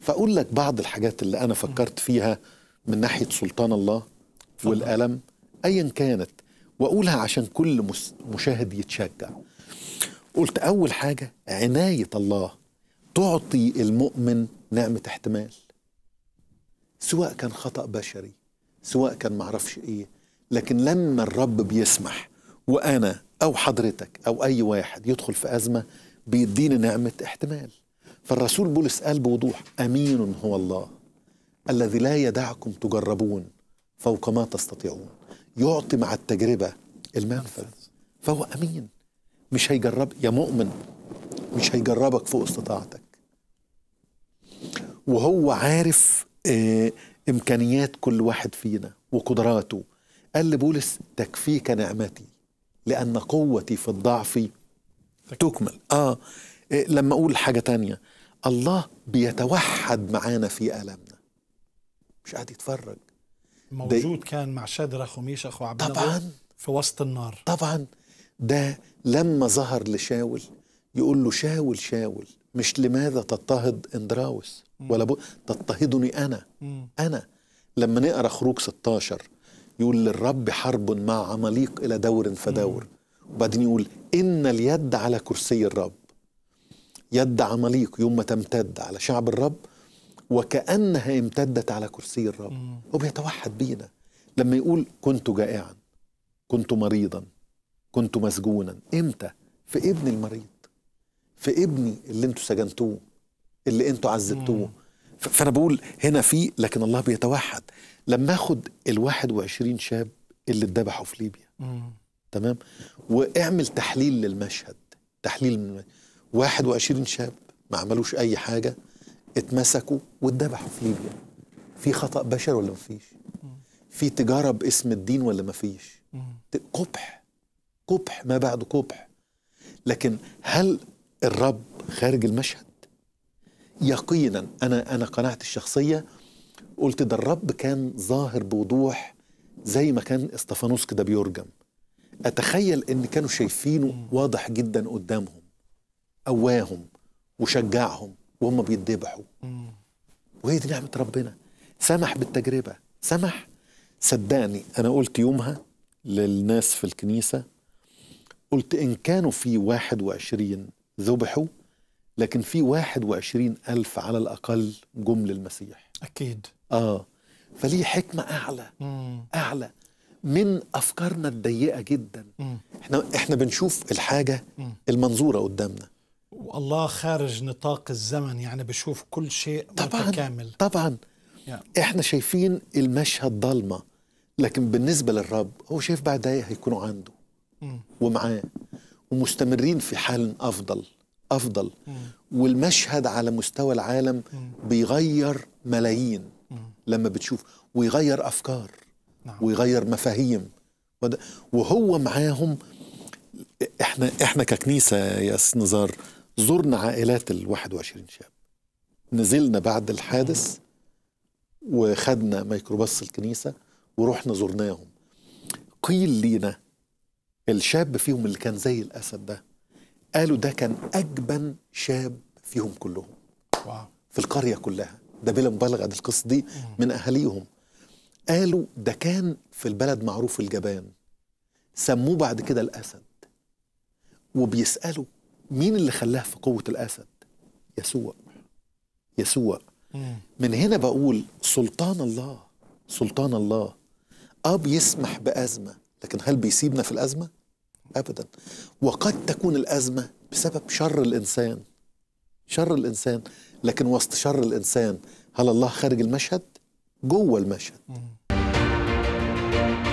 فأقول لك بعض الحاجات اللي أنا فكرت فيها من ناحية سلطان الله والألم أيا كانت وأقولها عشان كل مشاهد يتشجع قلت أول حاجة عناية الله تعطي المؤمن نعمة احتمال سواء كان خطأ بشري سواء كان معرفش إيه لكن لما الرب بيسمح وأنا أو حضرتك أو أي واحد يدخل في أزمة بيديني نعمة احتمال فالرسول بولس قال بوضوح امين هو الله الذي لا يدعكم تجربون فوق ما تستطيعون يعطي مع التجربه المنفذ فهو امين مش هيجرب يا مؤمن مش هيجربك فوق استطاعتك وهو عارف آه، امكانيات كل واحد فينا وقدراته قال لبولس تكفيك نعمتي لان قوتي في الضعف تكمل اه إيه، لما أقول حاجة تانية الله بيتوحد معانا في ألمنا مش قاعد يتفرج موجود كان مع شادرخ وميشخ وعبد طبعا في وسط النار طبعا ده لما ظهر لشاول يقول له شاول شاول مش لماذا تضطهد اندراوس ولا بو تضطهدني انا مم. انا لما نقرا خروج 16 يقول للرب حرب مع عماليق الى دور فدور وبعدين يقول ان اليد على كرسي الرب يد عماليق يوم ما تمتد على شعب الرب وكأنها امتدت على كرسي الرب هو بيتوحد بينا لما يقول كنت جائعا كنت مريضا كنت مسجونا امتى في ابن المريض في ابني اللي انتوا سجنتوه اللي انتوا عذبتوه فانا بقول هنا في لكن الله بيتوحد لما اخد ال21 شاب اللي اتذبحوا في ليبيا مم. تمام واعمل تحليل للمشهد تحليل من المشهد. 21 شاب ما عملوش اي حاجه اتمسكوا واتذبحوا في ليبيا في خطا بشر ولا مفيش في تجاره باسم الدين ولا مفيش قبح قبح ما بعده قبح لكن هل الرب خارج المشهد يقينا انا انا قناعتي الشخصيه قلت ده الرب كان ظاهر بوضوح زي ما كان استفانوس كده بيرجم اتخيل ان كانوا شايفينه واضح جدا قدامهم قواهم وشجعهم وهم بيتذبحوا وهي دي نعمه ربنا سمح بالتجربه سمح صدقني انا قلت يومها للناس في الكنيسه قلت ان كانوا في 21 ذبحوا لكن في 21 ألف على الأقل جم للمسيح أكيد آه فليه حكمة أعلى مم. أعلى من أفكارنا الضيقة جدا مم. إحنا إحنا بنشوف الحاجة مم. المنظورة قدامنا والله خارج نطاق الزمن يعني بشوف كل شيء طبعا متكامل طبعا yeah. احنا شايفين المشهد ضلمه لكن بالنسبه للرب هو شايف بعد دقايق هيكونوا عنده ومعاه ومستمرين في حال افضل افضل والمشهد على مستوى العالم بيغير ملايين لما بتشوف ويغير افكار نعم. ويغير مفاهيم وهو معاهم احنا احنا ككنيسه يا نزار زرنا عائلات ال 21 شاب نزلنا بعد الحادث وخدنا ميكروباص الكنيسة ورحنا زرناهم قيل لينا الشاب فيهم اللي كان زي الأسد ده قالوا ده كان أجبن شاب فيهم كلهم واو. في القرية كلها ده بلا مبالغة دي القصة دي من أهاليهم قالوا ده كان في البلد معروف الجبان سموه بعد كده الأسد وبيسألوا مين اللي خلاها في قوه الاسد يسوع يسوع من هنا بقول سلطان الله سلطان الله اه بيسمح بازمه لكن هل بيسيبنا في الازمه ابدا وقد تكون الازمه بسبب شر الانسان شر الانسان لكن وسط شر الانسان هل الله خارج المشهد جوه المشهد